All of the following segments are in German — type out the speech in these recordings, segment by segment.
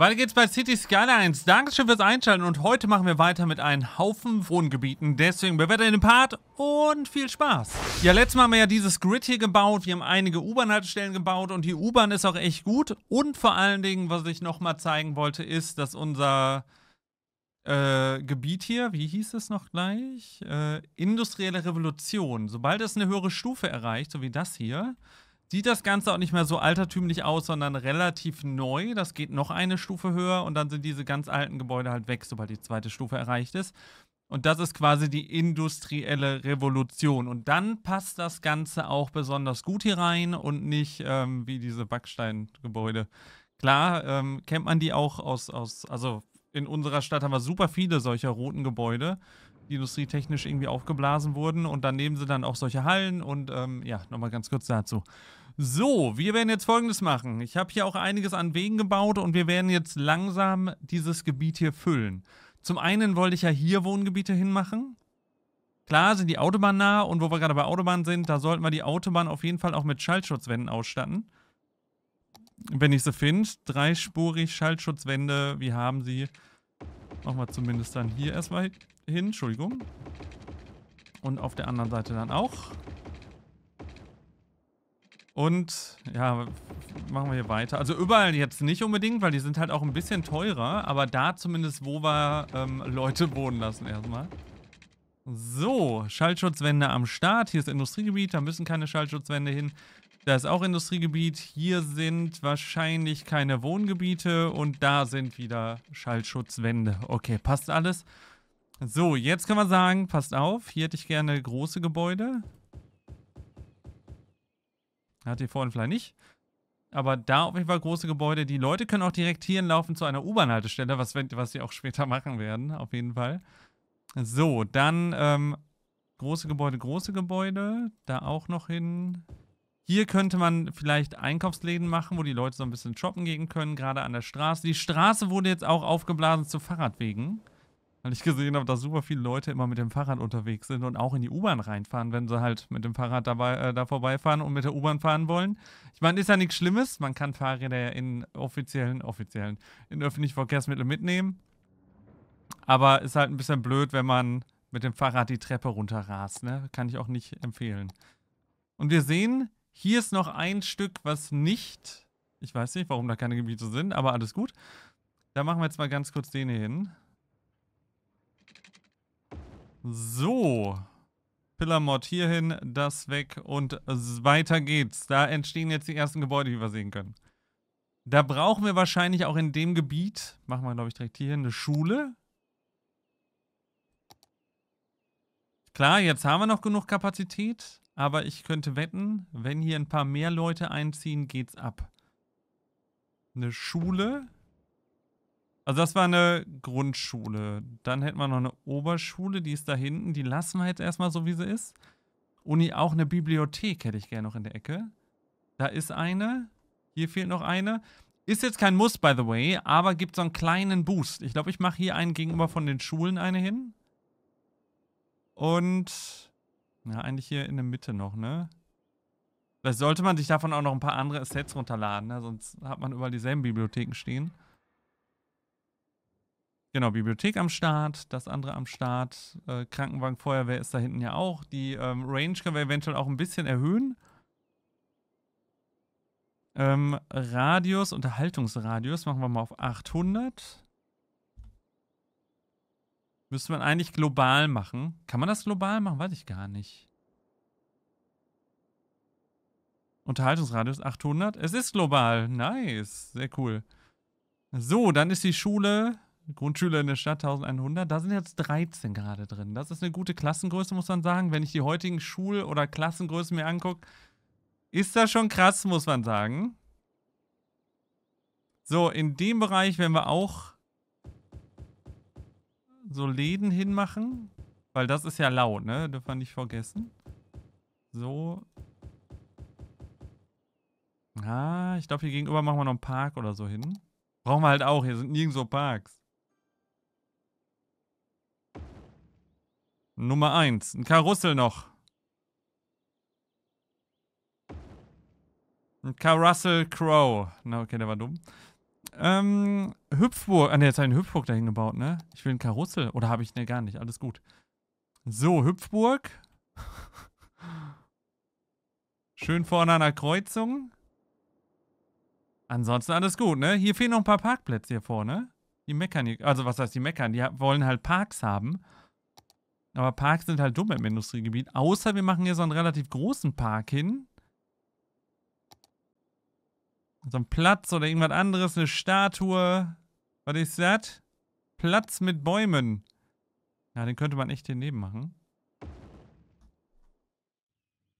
Weiter geht's bei City Skylines. Dankeschön fürs Einschalten und heute machen wir weiter mit einem Haufen Wohngebieten. Deswegen bewertet den Part und viel Spaß. Ja, letztes Mal haben wir ja dieses Grid hier gebaut. Wir haben einige U-Bahn-Haltestellen gebaut und die U-Bahn ist auch echt gut. Und vor allen Dingen, was ich nochmal zeigen wollte, ist, dass unser äh, Gebiet hier, wie hieß es noch gleich? Äh, industrielle Revolution. Sobald es eine höhere Stufe erreicht, so wie das hier, sieht das Ganze auch nicht mehr so altertümlich aus, sondern relativ neu. Das geht noch eine Stufe höher und dann sind diese ganz alten Gebäude halt weg, sobald die zweite Stufe erreicht ist. Und das ist quasi die industrielle Revolution. Und dann passt das Ganze auch besonders gut hier rein und nicht ähm, wie diese Backsteingebäude. Klar, ähm, kennt man die auch aus, aus, also in unserer Stadt haben wir super viele solcher roten Gebäude industrietechnisch irgendwie aufgeblasen wurden. Und daneben sind dann auch solche Hallen und ähm, ja, nochmal ganz kurz dazu. So, wir werden jetzt folgendes machen. Ich habe hier auch einiges an Wegen gebaut und wir werden jetzt langsam dieses Gebiet hier füllen. Zum einen wollte ich ja hier Wohngebiete hinmachen. Klar sind die Autobahn nah und wo wir gerade bei Autobahn sind, da sollten wir die Autobahn auf jeden Fall auch mit Schaltschutzwänden ausstatten. Wenn ich sie finde. Dreispurig Schaltschutzwände, wir haben sie. Machen wir zumindest dann hier erstmal hin, Entschuldigung. Und auf der anderen Seite dann auch. Und ja, machen wir hier weiter. Also überall jetzt nicht unbedingt, weil die sind halt auch ein bisschen teurer. Aber da zumindest, wo wir ähm, Leute wohnen lassen erstmal. So, Schaltschutzwände am Start. Hier ist Industriegebiet, da müssen keine Schaltschutzwände hin. Da ist auch Industriegebiet. Hier sind wahrscheinlich keine Wohngebiete und da sind wieder Schaltschutzwände. Okay, passt alles. So, jetzt können wir sagen, passt auf, hier hätte ich gerne große Gebäude. Hat ich vorhin vielleicht nicht. Aber da auf jeden Fall große Gebäude. Die Leute können auch direkt hier hinlaufen zu einer U-Bahn-Haltestelle, was, was sie auch später machen werden, auf jeden Fall. So, dann ähm, große Gebäude, große Gebäude. Da auch noch hin. Hier könnte man vielleicht Einkaufsläden machen, wo die Leute so ein bisschen shoppen gehen können, gerade an der Straße. Die Straße wurde jetzt auch aufgeblasen zu Fahrradwegen. Weil ich gesehen habe, dass super viele Leute immer mit dem Fahrrad unterwegs sind und auch in die U-Bahn reinfahren, wenn sie halt mit dem Fahrrad dabei, äh, da vorbeifahren und mit der U-Bahn fahren wollen. Ich meine, ist ja nichts Schlimmes. Man kann Fahrräder ja in offiziellen, offiziellen, in öffentlichen Verkehrsmitteln mitnehmen. Aber ist halt ein bisschen blöd, wenn man mit dem Fahrrad die Treppe runterrast. Ne? Kann ich auch nicht empfehlen. Und wir sehen, hier ist noch ein Stück, was nicht. Ich weiß nicht, warum da keine Gebiete sind, aber alles gut. Da machen wir jetzt mal ganz kurz den hier hin. So. Pillarmod hierhin, das weg und weiter geht's. Da entstehen jetzt die ersten Gebäude, die wir sehen können. Da brauchen wir wahrscheinlich auch in dem Gebiet, machen wir glaube ich direkt hierhin, eine Schule. Klar, jetzt haben wir noch genug Kapazität, aber ich könnte wetten, wenn hier ein paar mehr Leute einziehen, geht's ab. Eine Schule. Also das war eine Grundschule. Dann hätten wir noch eine Oberschule, die ist da hinten. Die lassen wir jetzt erstmal so, wie sie ist. Uni auch eine Bibliothek hätte ich gerne noch in der Ecke. Da ist eine. Hier fehlt noch eine. Ist jetzt kein Muss, by the way, aber gibt so einen kleinen Boost. Ich glaube, ich mache hier einen gegenüber von den Schulen eine hin. Und... Ja, eigentlich hier in der Mitte noch, ne? Vielleicht sollte man sich davon auch noch ein paar andere Assets runterladen, ne? sonst hat man überall dieselben Bibliotheken stehen. Genau, Bibliothek am Start, das andere am Start, äh, Krankenwagen, Feuerwehr ist da hinten ja auch. Die ähm, Range können wir eventuell auch ein bisschen erhöhen. Ähm, Radius, Unterhaltungsradius machen wir mal auf 800. Müsste man eigentlich global machen. Kann man das global machen? Weiß ich gar nicht. Unterhaltungsradius 800. Es ist global. Nice. Sehr cool. So, dann ist die Schule Grundschüler in der Stadt 1100, da sind jetzt 13 gerade drin. Das ist eine gute Klassengröße, muss man sagen. Wenn ich die heutigen Schul- oder Klassengrößen mir angucke, ist das schon krass, muss man sagen. So, in dem Bereich werden wir auch so Läden hinmachen, weil das ist ja laut, ne? Dürfen wir nicht vergessen. So. Ah, ich glaube, hier gegenüber machen wir noch einen Park oder so hin. Brauchen wir halt auch. Hier sind nirgendwo Parks. Nummer 1. Ein Karussell noch. Ein Karussell Crow. Na, okay, der war dumm. Ähm, Hüpfburg. Ah, ne, jetzt hat ich eine Hüpfburg dahin gebaut, ne? Ich will ein Karussell. Oder habe ich ne, gar nicht. Alles gut. So, Hüpfburg. Schön vorne an der Kreuzung. Ansonsten alles gut, ne? Hier fehlen noch ein paar Parkplätze hier vorne. Die meckern hier. Also, was heißt die meckern? Die wollen halt Parks haben. Aber Parks sind halt dumm im Industriegebiet. Außer wir machen hier so einen relativ großen Park hin. So einen Platz oder irgendwas anderes, eine Statue. Was ist das? Platz mit Bäumen. Ja, den könnte man echt hier neben machen.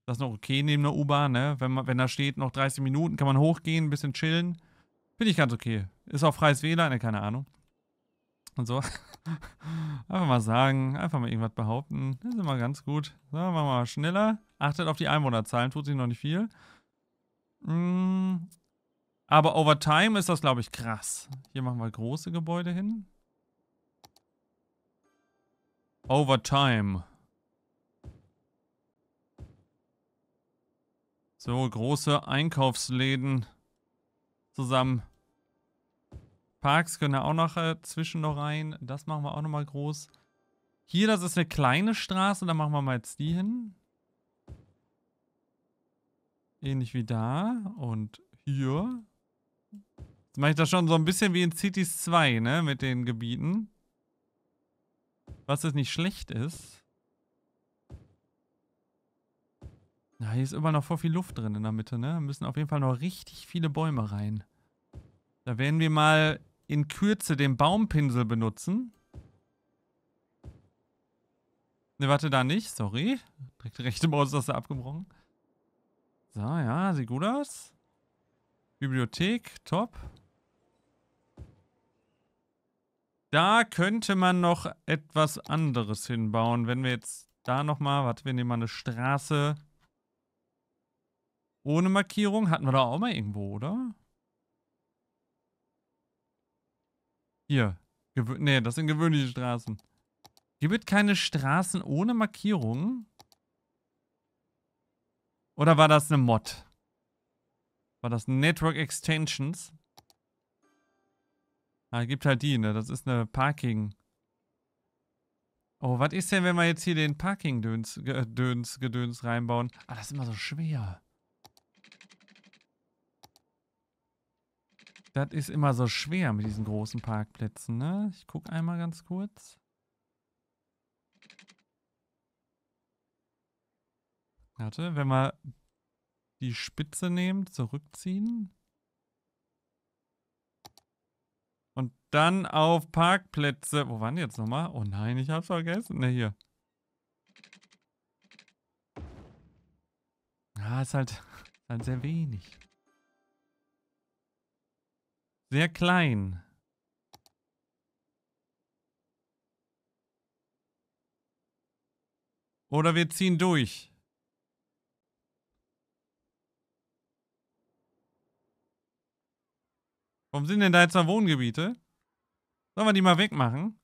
Das ist noch okay neben der U-Bahn, ne? Wenn, man, wenn da steht, noch 30 Minuten, kann man hochgehen, ein bisschen chillen. Finde ich ganz okay. Ist auch freies WLAN, ne? Keine Ahnung und so. einfach mal sagen, einfach mal irgendwas behaupten. Das ist immer ganz gut. So, machen wir mal schneller. Achtet auf die Einwohnerzahlen, tut sich noch nicht viel. Mm, aber over time ist das, glaube ich, krass. Hier machen wir große Gebäude hin. Over time. So, große Einkaufsläden zusammen. Parks können ja auch noch äh, zwischen noch rein. Das machen wir auch nochmal groß. Hier, das ist eine kleine Straße. Da machen wir mal jetzt die hin. Ähnlich wie da. Und hier. Jetzt mache ich das schon so ein bisschen wie in Cities 2, ne? Mit den Gebieten. Was jetzt nicht schlecht ist. Na, hier ist immer noch voll viel Luft drin in der Mitte, ne? Da müssen auf jeden Fall noch richtig viele Bäume rein. Da werden wir mal in Kürze den Baumpinsel benutzen. Ne, warte, da nicht. Sorry. Direkt die rechte Maustaste abgebrochen. So, ja, sieht gut aus. Bibliothek, top. Da könnte man noch etwas anderes hinbauen. Wenn wir jetzt da nochmal, warte, wir nehmen mal eine Straße ohne Markierung. Hatten wir da auch mal irgendwo, oder? Hier. Gewö nee, das sind gewöhnliche Straßen. Gibt es keine Straßen ohne Markierungen? Oder war das eine Mod? War das Network Extensions? Ah, gibt halt die, ne? Das ist eine Parking. Oh, was ist denn, wenn wir jetzt hier den Parking-Döns, Gedöns, reinbauen? Ah, das ist immer so schwer. Das ist immer so schwer mit diesen großen Parkplätzen, ne? Ich gucke einmal ganz kurz. Warte, wenn wir die Spitze nehmen, zurückziehen. Und dann auf Parkplätze. Wo waren die jetzt nochmal? Oh nein, ich hab's vergessen. Ne, hier. Ah, ist halt, halt sehr wenig. Sehr klein. Oder wir ziehen durch. Warum sind denn da jetzt noch Wohngebiete? Sollen wir die mal wegmachen?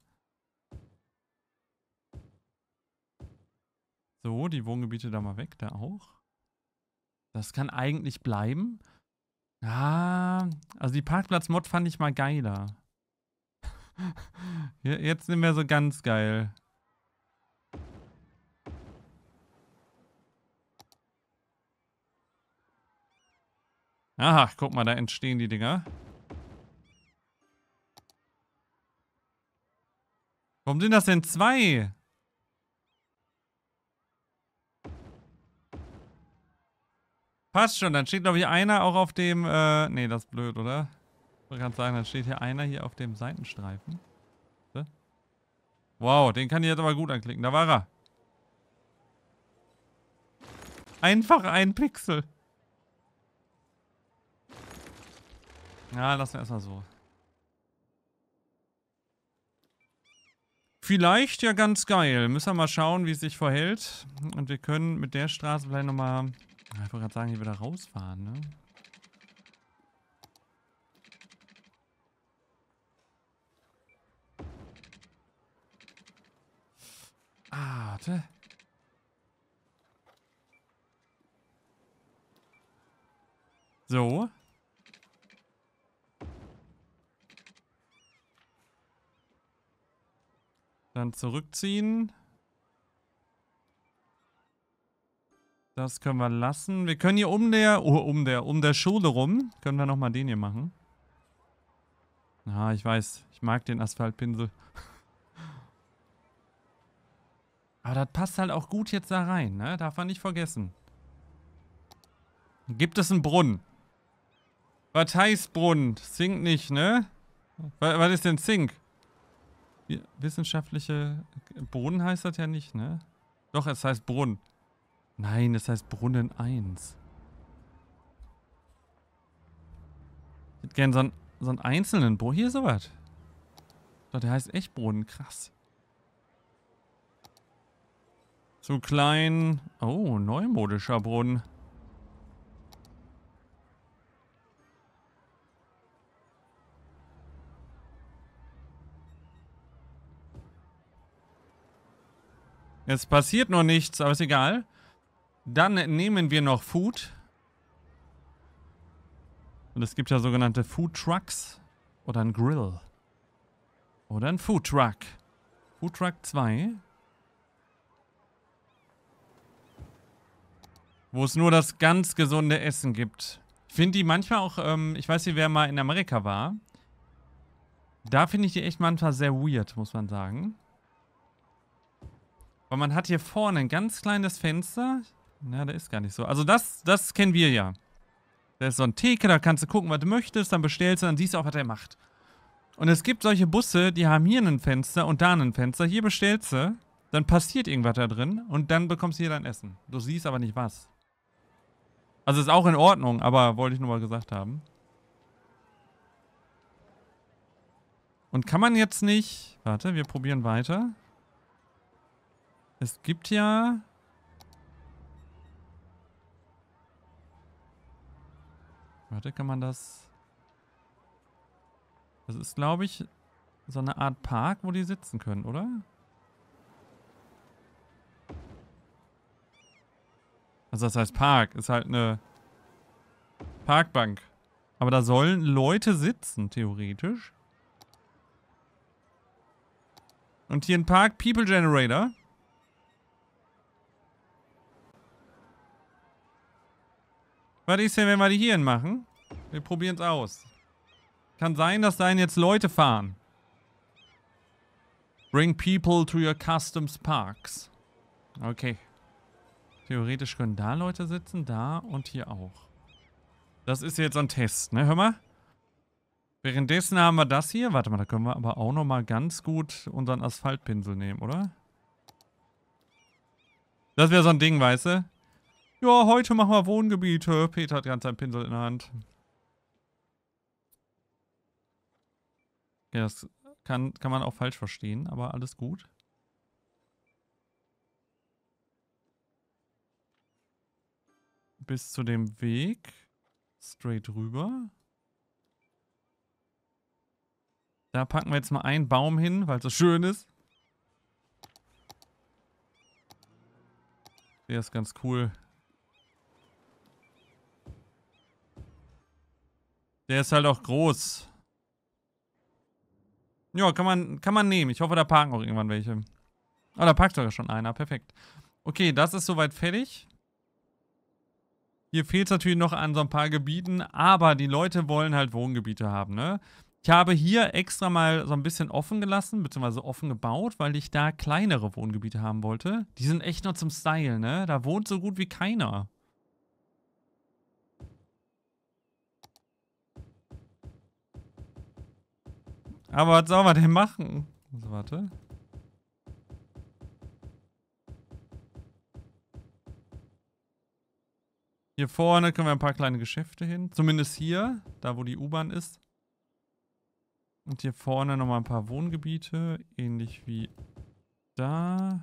So, die Wohngebiete da mal weg, da auch. Das kann eigentlich bleiben. Ah, also die Parkplatz-Mod fand ich mal geiler. Jetzt sind wir so ganz geil. Aha, guck mal, da entstehen die Dinger. Warum sind das denn zwei? Passt schon, dann steht, glaube ich, einer auch auf dem... Äh, nee, das ist blöd, oder? Ich wollte gerade sagen, dann steht hier einer hier auf dem Seitenstreifen. Wow, den kann ich jetzt aber gut anklicken. Da war er. Einfach ein Pixel. Ja, lassen wir erstmal so. Vielleicht ja ganz geil. Müssen wir mal schauen, wie es sich verhält. Und wir können mit der Straße vielleicht nochmal ich wollte gerade sagen, die wieder rausfahren, ne? Ah, warte. So. Dann zurückziehen. Das können wir lassen. Wir können hier um der, oh, um der, um der Schule rum, können wir nochmal den hier machen. Ah, ich weiß. Ich mag den Asphaltpinsel. Aber das passt halt auch gut jetzt da rein, ne? Darf man nicht vergessen. Gibt es einen Brunnen? Was heißt Brunnen? Zink nicht, ne? Was, ist denn Zink? Wissenschaftliche... Brunnen heißt das ja nicht, ne? Doch, es heißt Brunnen. Nein, das heißt Brunnen 1. Ich hätte gerne so einen, so einen einzelnen Brunnen. Hier ist sowas. Doch, der heißt echt Brunnen. Krass. Zu klein. Oh, neumodischer Brunnen. Es passiert noch nichts, aber ist egal. Dann nehmen wir noch Food. Und es gibt ja sogenannte Food Trucks oder ein Grill. Oder ein Food Truck. Food Truck 2. Wo es nur das ganz gesunde Essen gibt. Ich finde die manchmal auch, ähm, ich weiß nicht, wer mal in Amerika war. Da finde ich die echt manchmal sehr weird, muss man sagen. Weil man hat hier vorne ein ganz kleines Fenster. Na, der ist gar nicht so. Also das, das kennen wir ja. Da ist so ein Theke, da kannst du gucken, was du möchtest, dann bestellst du, dann siehst du auch, was er macht. Und es gibt solche Busse, die haben hier ein Fenster und da ein Fenster. Hier bestellst du, dann passiert irgendwas da drin und dann bekommst du hier dein Essen. Du siehst aber nicht was. Also ist auch in Ordnung, aber wollte ich nur mal gesagt haben. Und kann man jetzt nicht... Warte, wir probieren weiter. Es gibt ja Warte, kann man das... Das ist, glaube ich, so eine Art Park, wo die sitzen können, oder? Also das heißt Park, ist halt eine Parkbank. Aber da sollen Leute sitzen, theoretisch. Und hier ein Park People Generator. Was ist denn, wenn wir die Hirn machen? Wir probieren es aus. Kann sein, dass da jetzt Leute fahren. Bring people to your customs parks. Okay. Theoretisch können da Leute sitzen, da und hier auch. Das ist jetzt ein Test, ne? Hör mal. Währenddessen haben wir das hier. Warte mal, da können wir aber auch nochmal ganz gut unseren Asphaltpinsel nehmen, oder? Das wäre so ein Ding, weißt du? Ja, heute machen wir Wohngebiete. Peter hat ganz seinen Pinsel in der Hand. Ja, das kann, kann man auch falsch verstehen, aber alles gut. Bis zu dem Weg. Straight rüber. Da packen wir jetzt mal einen Baum hin, weil es so schön ist. Der ist ganz cool. Der ist halt auch groß. Ja, kann man, kann man nehmen. Ich hoffe, da parken auch irgendwann welche. oh, da parkt sogar schon einer. Perfekt. Okay, das ist soweit fertig. Hier fehlt es natürlich noch an so ein paar Gebieten, aber die Leute wollen halt Wohngebiete haben, ne? Ich habe hier extra mal so ein bisschen offen gelassen, beziehungsweise offen gebaut, weil ich da kleinere Wohngebiete haben wollte. Die sind echt nur zum Style, ne? Da wohnt so gut wie keiner. Aber was soll man denn machen? Also, warte. Hier vorne können wir ein paar kleine Geschäfte hin. Zumindest hier, da wo die U-Bahn ist. Und hier vorne nochmal ein paar Wohngebiete. Ähnlich wie da.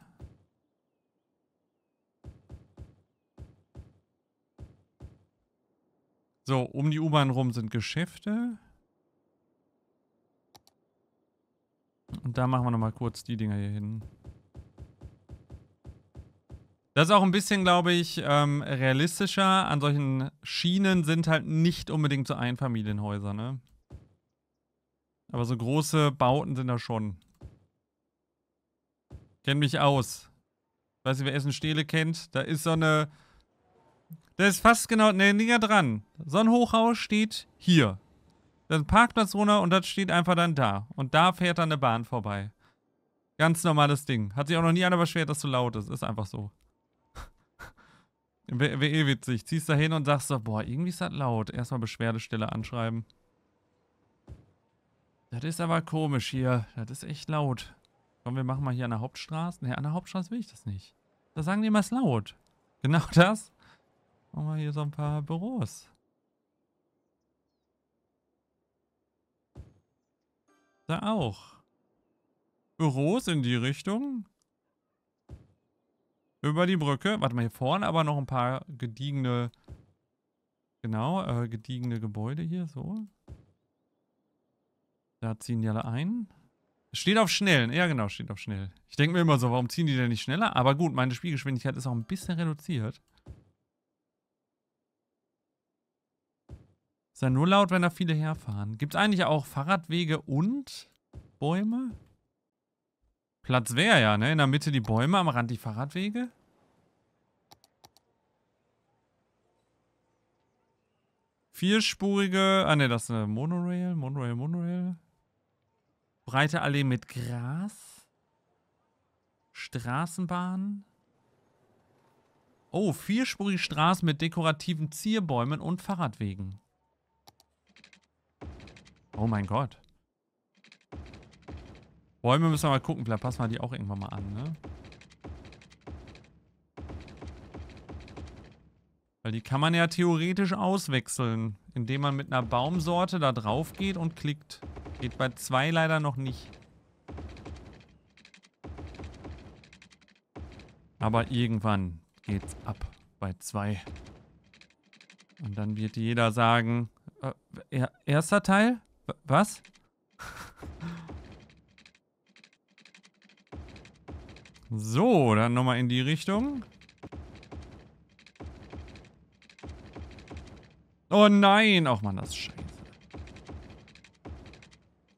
So, um die U-Bahn rum sind Geschäfte. Und da machen wir nochmal kurz die Dinger hier hin. Das ist auch ein bisschen, glaube ich, ähm, realistischer. An solchen Schienen sind halt nicht unbedingt so Einfamilienhäuser, ne? Aber so große Bauten sind da schon. Kenn mich aus. weiß nicht, wer Essen Stele kennt. Da ist so eine... Da ist fast genau... Ne, näher dran. So ein Hochhaus steht hier. Dann parkt Parkplatz runter und das steht einfach dann da. Und da fährt dann eine Bahn vorbei. Ganz normales Ding. Hat sich auch noch nie einer beschwert, dass du laut ist. Ist einfach so. Wäre eh witzig. Ziehst da hin und sagst so, boah, irgendwie ist das laut. Erstmal Beschwerdestelle anschreiben. Das ist aber komisch hier. Das ist echt laut. Komm, wir machen mal hier an der Hauptstraße. Ne, an der Hauptstraße will ich das nicht. Da sagen die immer, es laut. Genau das. Machen wir hier so ein paar Büros. Da auch. Büros in die Richtung. Über die Brücke. Warte mal, hier vorne aber noch ein paar gediegene... Genau, äh, gediegene Gebäude hier, so. Da ziehen die alle ein. Steht auf schnell. Ja, genau, steht auf schnell. Ich denke mir immer so, warum ziehen die denn nicht schneller? Aber gut, meine Spielgeschwindigkeit ist auch ein bisschen reduziert. Ist nur laut, wenn da viele herfahren? Gibt es eigentlich auch Fahrradwege und Bäume? Platz wäre ja, ne? In der Mitte die Bäume, am Rand die Fahrradwege. Vierspurige, ah ne, das ist eine Monorail, Monorail, Monorail. Breite Allee mit Gras. Straßenbahn. Oh, vierspurige Straße mit dekorativen Zierbäumen und Fahrradwegen. Oh mein Gott. Bäume müssen wir mal gucken. Vielleicht passen wir die auch irgendwann mal an, ne? Weil die kann man ja theoretisch auswechseln, indem man mit einer Baumsorte da drauf geht und klickt. Geht bei zwei leider noch nicht. Aber irgendwann geht's ab bei zwei. Und dann wird jeder sagen, äh, erster Teil? Was? So, dann nochmal in die Richtung. Oh nein! Auch man, das ist scheiße.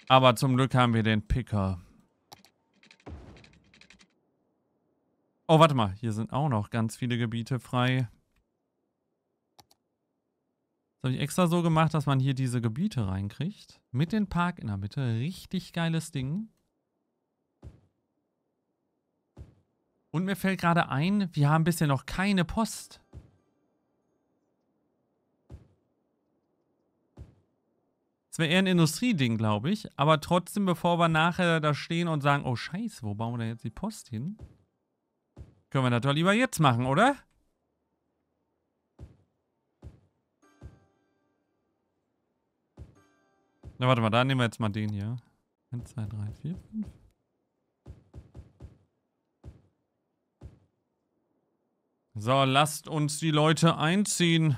Aber zum Glück haben wir den Picker. Oh, warte mal. Hier sind auch noch ganz viele Gebiete frei habe ich extra so gemacht, dass man hier diese Gebiete reinkriegt. Mit dem Park in der Mitte. Richtig geiles Ding. Und mir fällt gerade ein, wir haben bisher noch keine Post. Das wäre eher ein Industrieding, glaube ich. Aber trotzdem, bevor wir nachher da stehen und sagen, oh scheiße, wo bauen wir denn jetzt die Post hin? Können wir das doch lieber jetzt machen, oder? Na, warte mal, da nehmen wir jetzt mal den hier. 1, 2, 3, 4, 5. So, lasst uns die Leute einziehen.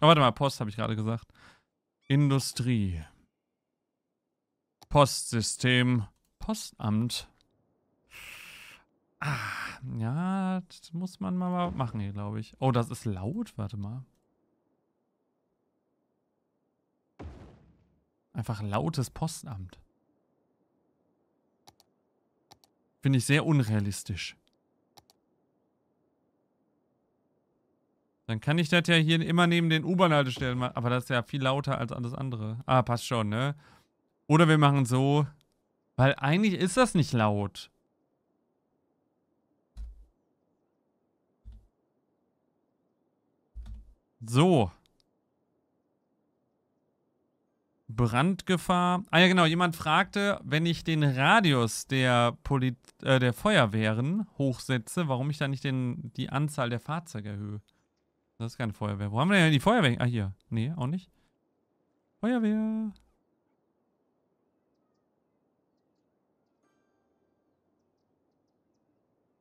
Oh, warte mal, Post habe ich gerade gesagt. Industrie. Postsystem. Postamt. Ah, ja, das muss man mal machen hier, glaube ich. Oh, das ist laut. Warte mal. Einfach lautes Postamt. Finde ich sehr unrealistisch. Dann kann ich das ja hier immer neben den U-Bahn-Haltestellen machen. Aber das ist ja viel lauter als alles andere. Ah, passt schon, ne? Oder wir machen so. Weil eigentlich ist das nicht laut. So. Brandgefahr. Ah ja, genau. Jemand fragte, wenn ich den Radius der, Poli äh, der Feuerwehren hochsetze, warum ich da nicht den, die Anzahl der Fahrzeuge erhöhe. Das ist keine Feuerwehr. Wo haben wir denn die Feuerwehr? Ah, hier. Nee, auch nicht. Feuerwehr.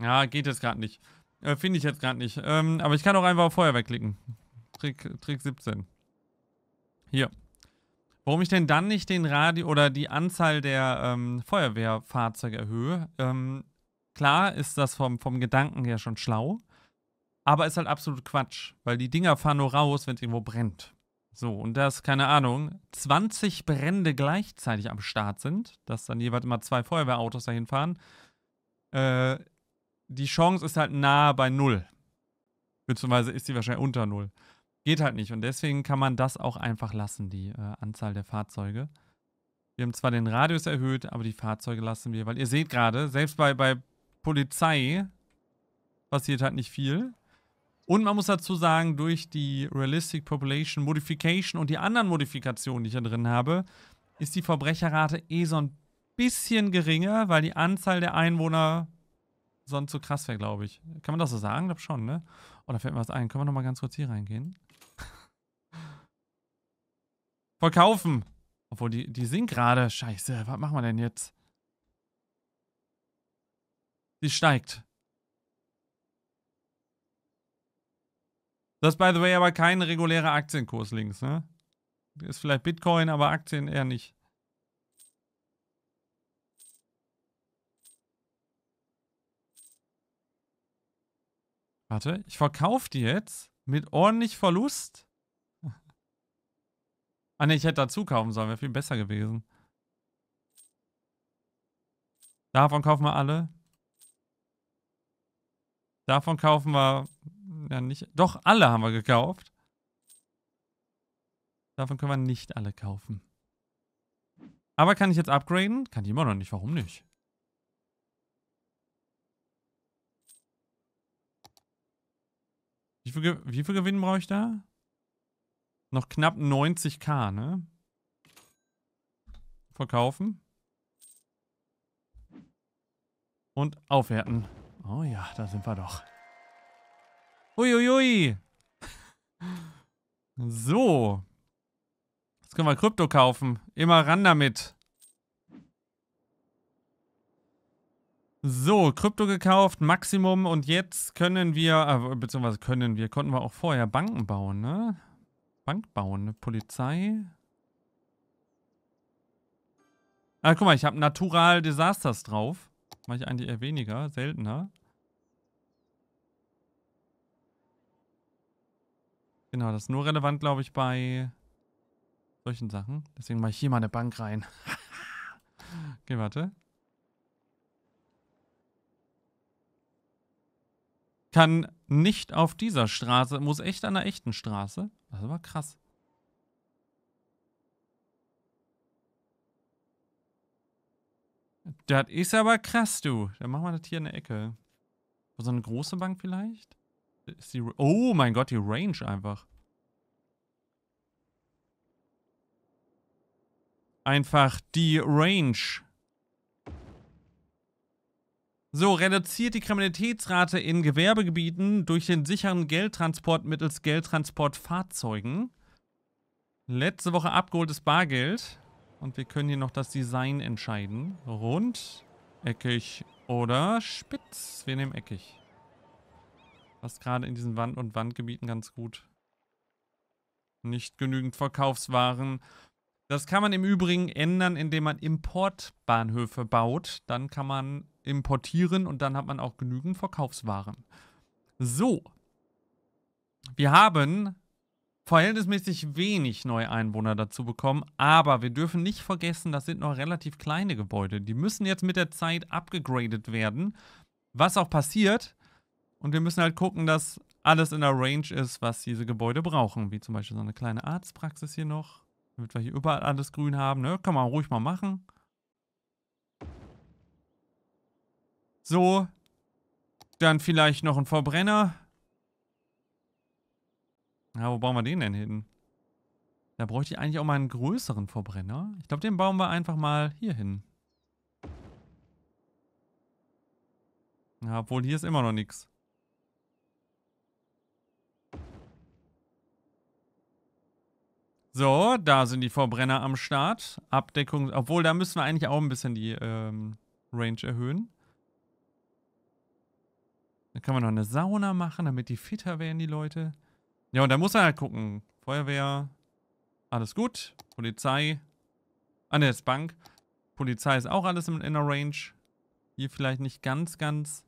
Ja, geht jetzt gerade nicht. Äh, Finde ich jetzt gerade nicht. Ähm, aber ich kann auch einfach auf Feuerwehr klicken. Trick, Trick 17. Hier. Warum ich denn dann nicht den Radio oder die Anzahl der ähm, Feuerwehrfahrzeuge erhöhe? Ähm, klar ist das vom, vom Gedanken her schon schlau, aber ist halt absolut Quatsch, weil die Dinger fahren nur raus, wenn es irgendwo brennt. So, und dass, keine Ahnung, 20 Brände gleichzeitig am Start sind, dass dann jeweils immer zwei Feuerwehrautos dahin fahren, äh, die Chance ist halt nahe bei null. Beziehungsweise ist sie wahrscheinlich unter null. Geht halt nicht. Und deswegen kann man das auch einfach lassen, die äh, Anzahl der Fahrzeuge. Wir haben zwar den Radius erhöht, aber die Fahrzeuge lassen wir, weil ihr seht gerade, selbst bei, bei Polizei passiert halt nicht viel. Und man muss dazu sagen, durch die Realistic Population Modification und die anderen Modifikationen, die ich da drin habe, ist die Verbrecherrate eh so ein bisschen geringer, weil die Anzahl der Einwohner sonst so krass wäre, glaube ich. Kann man das so sagen? Ich glaube schon, ne? Oder oh, fällt mir was ein? Können wir nochmal ganz kurz hier reingehen? Verkaufen. Obwohl, die, die sinkt gerade. Scheiße, was machen wir denn jetzt? Sie steigt. Das ist, by the way, aber kein regulärer Aktienkurs links, ne? Ist vielleicht Bitcoin, aber Aktien eher nicht. Warte, ich verkaufe die jetzt mit ordentlich Verlust. Ah ne, ich hätte dazu kaufen sollen, wäre viel besser gewesen. Davon kaufen wir alle. Davon kaufen wir hm, ja nicht. Doch, alle haben wir gekauft. Davon können wir nicht alle kaufen. Aber kann ich jetzt upgraden? Kann ich immer noch nicht. Warum nicht? Wie viel, wie viel Gewinn brauche ich da? Noch knapp 90k, ne? Verkaufen. Und aufwerten. Oh ja, da sind wir doch. Uiuiui. So. Jetzt können wir Krypto kaufen. Immer ran damit. So, Krypto gekauft, Maximum und jetzt können wir, äh, beziehungsweise können wir, konnten wir auch vorher Banken bauen, ne? Bank bauen. Polizei. Ah, guck mal, ich habe Natural Desasters drauf. Mache ich eigentlich eher weniger, seltener. Genau, das ist nur relevant, glaube ich, bei solchen Sachen. Deswegen mache ich hier mal eine Bank rein. okay, warte. Kann nicht auf dieser Straße, muss echt an der echten Straße. Das ist aber krass. Das ist aber krass, du. Dann machen wir das hier in der Ecke. So eine große Bank vielleicht? Ist die oh mein Gott, die Range einfach. Einfach die Range. So, reduziert die Kriminalitätsrate in Gewerbegebieten durch den sicheren Geldtransport mittels Geldtransportfahrzeugen. Letzte Woche abgeholtes Bargeld. Und wir können hier noch das Design entscheiden. Rund, eckig oder spitz. Wir nehmen eckig. Passt gerade in diesen Wand- und Wandgebieten ganz gut. Nicht genügend Verkaufswaren. Das kann man im Übrigen ändern, indem man Importbahnhöfe baut. Dann kann man importieren und dann hat man auch genügend Verkaufswaren. So, wir haben verhältnismäßig wenig Neueinwohner dazu bekommen, aber wir dürfen nicht vergessen, das sind noch relativ kleine Gebäude. Die müssen jetzt mit der Zeit abgegradet werden, was auch passiert. Und wir müssen halt gucken, dass alles in der Range ist, was diese Gebäude brauchen. Wie zum Beispiel so eine kleine Arztpraxis hier noch, damit wir hier überall alles grün haben. Ne? Kann man ruhig mal machen. So. Dann vielleicht noch ein Verbrenner. Ja, wo bauen wir den denn hin? Da bräuchte ich eigentlich auch mal einen größeren Verbrenner. Ich glaube, den bauen wir einfach mal hier hin. Ja, obwohl hier ist immer noch nichts. So, da sind die Verbrenner am Start. Abdeckung, obwohl da müssen wir eigentlich auch ein bisschen die ähm, Range erhöhen. Dann kann man noch eine Sauna machen, damit die fitter werden, die Leute. Ja, und da muss man halt gucken. Feuerwehr, alles gut. Polizei. Ah, ne, ist Bank. Polizei ist auch alles in der Range. Hier vielleicht nicht ganz, ganz.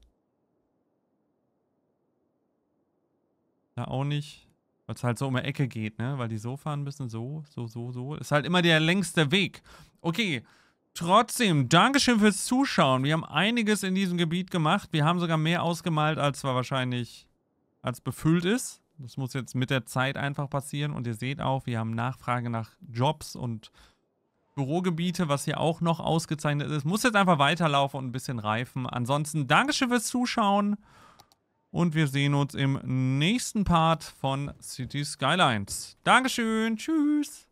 Da auch nicht. Weil es halt so um die Ecke geht, ne? Weil die so fahren müssen, so, so, so, so. Ist halt immer der längste Weg. Okay, Trotzdem, Dankeschön fürs Zuschauen. Wir haben einiges in diesem Gebiet gemacht. Wir haben sogar mehr ausgemalt, als war wahrscheinlich, als befüllt ist. Das muss jetzt mit der Zeit einfach passieren. Und ihr seht auch, wir haben Nachfrage nach Jobs und Bürogebiete, was hier auch noch ausgezeichnet ist. Muss jetzt einfach weiterlaufen und ein bisschen reifen. Ansonsten Dankeschön fürs Zuschauen. Und wir sehen uns im nächsten Part von City Skylines. Dankeschön. Tschüss.